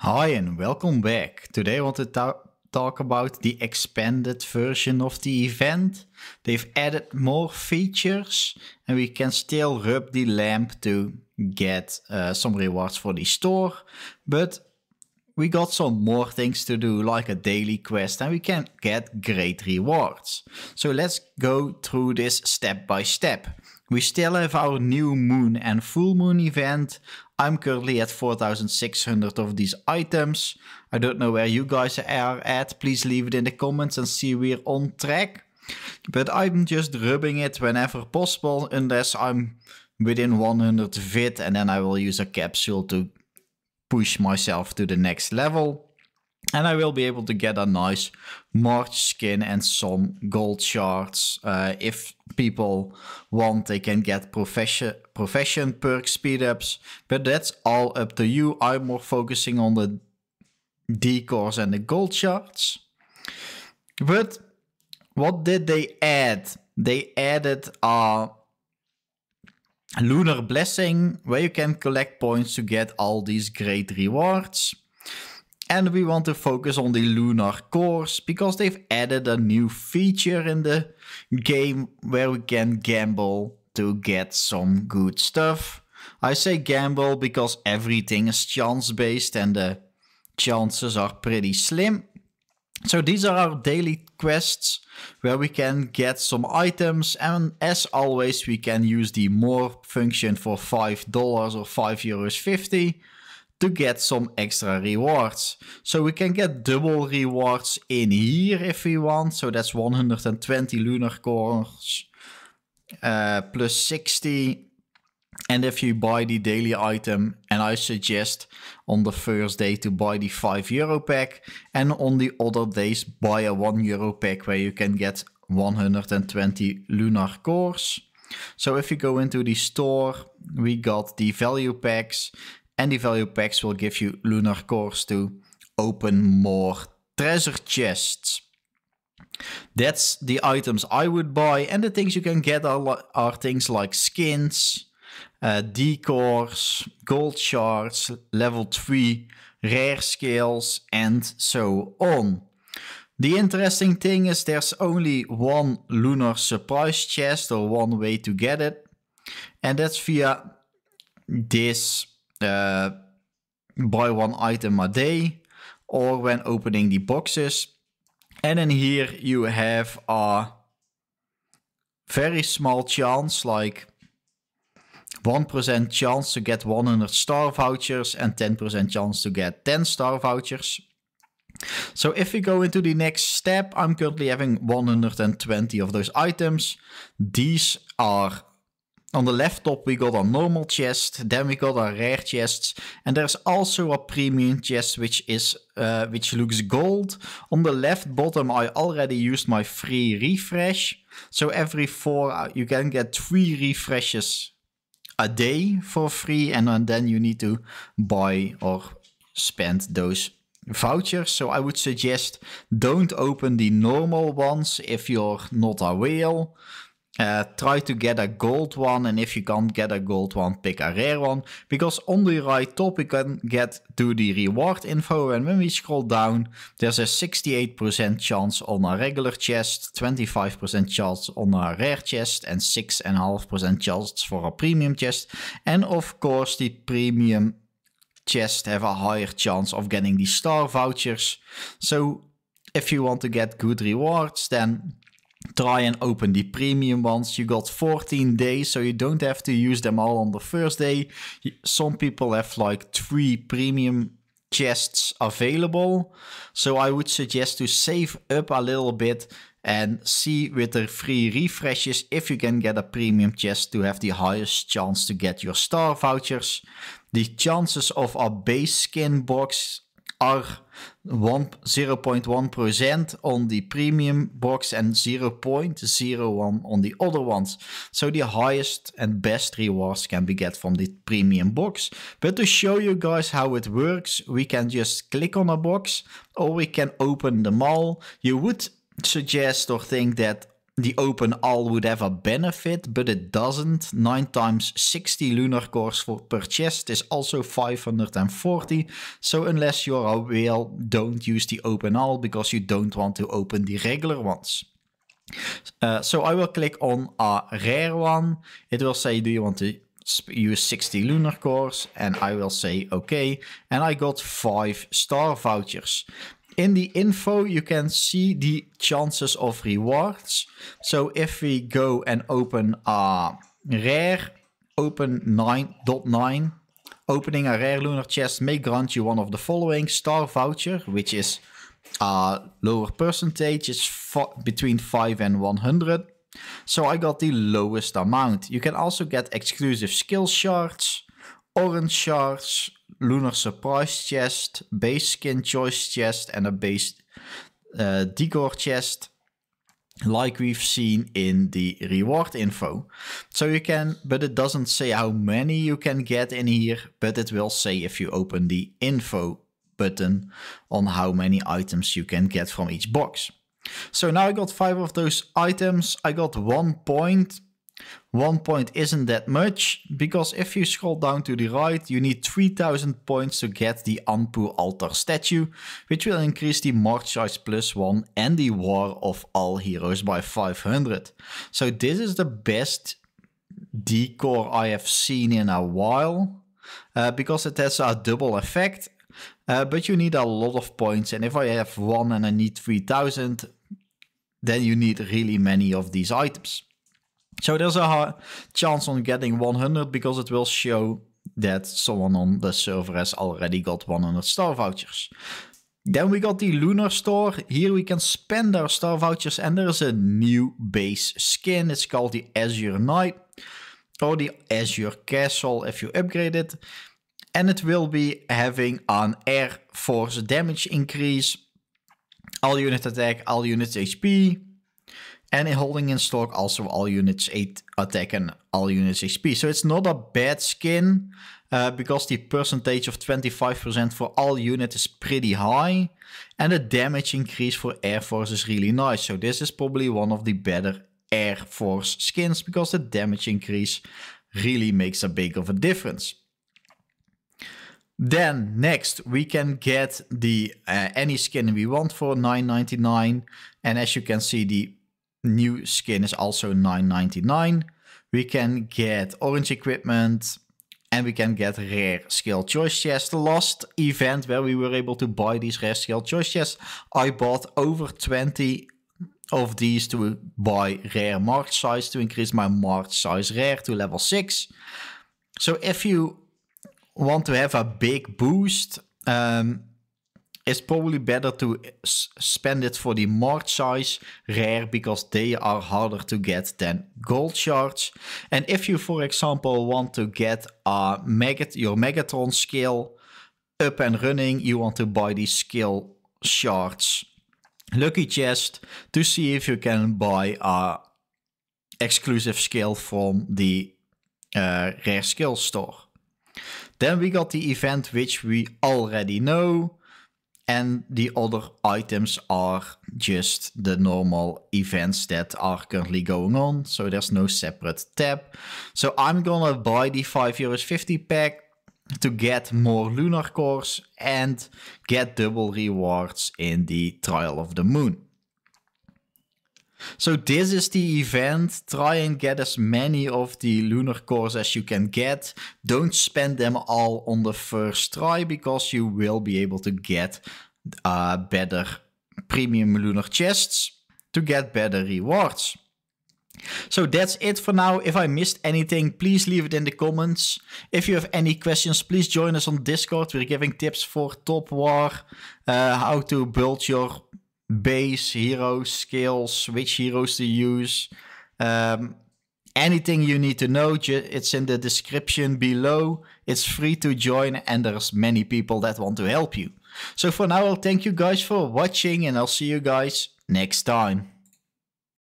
Hi, and welcome back. Today I want to ta talk about the expanded version of the event. They've added more features, and we can still rub the lamp to get uh, some rewards for the store. But we got some more things to do, like a daily quest, and we can get great rewards. So let's go through this step by step. We still have our new moon and full moon event. I'm currently at 4600 of these items. I don't know where you guys are at. Please leave it in the comments and see we're on track. But I'm just rubbing it whenever possible unless I'm within 100 vid and then I will use a capsule to push myself to the next level. And I will be able to get a nice March skin and some gold shards. Uh, if people want, they can get profession, profession perk speed ups. But that's all up to you. I'm more focusing on the decors and the gold shards. But what did they add? They added a Lunar Blessing where you can collect points to get all these great rewards. And we want to focus on the lunar cores because they've added a new feature in the game where we can gamble to get some good stuff. I say gamble because everything is chance based and the chances are pretty slim. So these are our daily quests where we can get some items and as always we can use the more function for $5 or 5 euros 50 to get some extra rewards. So we can get double rewards in here if we want. So that's 120 lunar cores uh, plus 60. And if you buy the daily item, and I suggest on the first day to buy the 5 euro pack, and on the other days buy a 1 euro pack where you can get 120 lunar cores. So if you go into the store, we got the value packs and the value packs will give you lunar cores to open more treasure chests. That's the items I would buy, and the things you can get are, are things like skins, uh, decors, gold shards, level 3, rare scales, and so on. The interesting thing is there's only one lunar surprise chest or one way to get it, and that's via this uh, buy one item a day or when opening the boxes. And then here you have a very small chance, like 1% chance to get 100 star vouchers and 10% chance to get 10 star vouchers. So if we go into the next step, I'm currently having 120 of those items. These are on the left top, we got our normal chest, then we got our rare chests, and there's also a premium chest which is uh, which looks gold. On the left bottom, I already used my free refresh, so every four uh, you can get three refreshes a day for free, and then you need to buy or spend those vouchers. So I would suggest don't open the normal ones if you're not a whale uh, try to get a gold one, and if you can't get a gold one, pick a rare one. Because on the right top, you can get to the reward info, and when we scroll down, there's a 68% chance on a regular chest, 25% chance on a rare chest, and 6.5% chance for a premium chest. And of course, the premium chest have a higher chance of getting the star vouchers. So if you want to get good rewards, then try and open the premium ones. You got 14 days, so you don't have to use them all on the first day. Some people have like three premium chests available. So I would suggest to save up a little bit and see with the free refreshes if you can get a premium chest to have the highest chance to get your star vouchers. The chances of a base skin box are 0.1% on the premium box and 0.01 on the other ones. So the highest and best rewards can be get from the premium box. But to show you guys how it works, we can just click on a box or we can open them all. You would suggest or think that the open all would have a benefit, but it doesn't. 9 times 60 lunar cores for, per chest is also 540. So unless you're a whale, don't use the open all because you don't want to open the regular ones. Uh, so I will click on a rare one. It will say, do you want to use 60 lunar cores and I will say okay and I got five star vouchers In the info, you can see the chances of rewards. So if we go and open a rare, open 9.9, opening a rare lunar chest may grant you one of the following star voucher, which is a lower percentage, it's between 5 and 100. So I got the lowest amount. You can also get exclusive skill shards, orange shards, Lunar Surprise chest, base skin choice chest, and a base uh, decor chest like we've seen in the reward info. So you can, but it doesn't say how many you can get in here, but it will say if you open the info button on how many items you can get from each box. So now I got five of those items. I got one point one point isn't that much, because if you scroll down to the right, you need 3000 points to get the Anpu Altar statue, which will increase the march size plus 1 and the War of All Heroes by 500. So this is the best decor I have seen in a while, uh, because it has a double effect, uh, but you need a lot of points, and if I have one and I need 3000, then you need really many of these items. So there's a chance on getting 100 because it will show that someone on the server has already got 100 star vouchers. Then we got the Lunar Store. Here we can spend our star vouchers and there is a new base skin. It's called the Azure Knight or the Azure Castle if you upgrade it. And it will be having an air force damage increase, all unit attack, all units HP, and holding in stock also all units 8 attack and all units HP. So it's not a bad skin uh, because the percentage of 25% for all units is pretty high and the damage increase for Air Force is really nice. So this is probably one of the better Air Force skins because the damage increase really makes a big of a difference. Then next we can get the uh, any skin we want for 9.99 and as you can see the new skin is also 9.99. We can get orange equipment and we can get rare skill choice chests. The last event where we were able to buy these rare skill choice chests, I bought over 20 of these to buy rare march size to increase my march size rare to level 6. So if you want to have a big boost, um, it's probably better to spend it for the marked size rare because they are harder to get than gold shards. And if you, for example, want to get a Megat your Megatron skill up and running, you want to buy these skill shards. Lucky chest to see if you can buy a exclusive skill from the uh, rare skill store. Then we got the event which we already know. And the other items are just the normal events that are currently going on. So there's no separate tab. So I'm gonna buy the 5 euros 50 pack to get more lunar cores and get double rewards in the trial of the moon. So this is the event. Try and get as many of the lunar cores as you can get. Don't spend them all on the first try because you will be able to get uh, better premium lunar chests to get better rewards. So that's it for now. If I missed anything, please leave it in the comments. If you have any questions, please join us on Discord. We're giving tips for top war, uh, how to build your base, heroes, skills, which heroes to use. Um, anything you need to know, it's in the description below. It's free to join and there's many people that want to help you. So for now, I'll thank you guys for watching and I'll see you guys next time.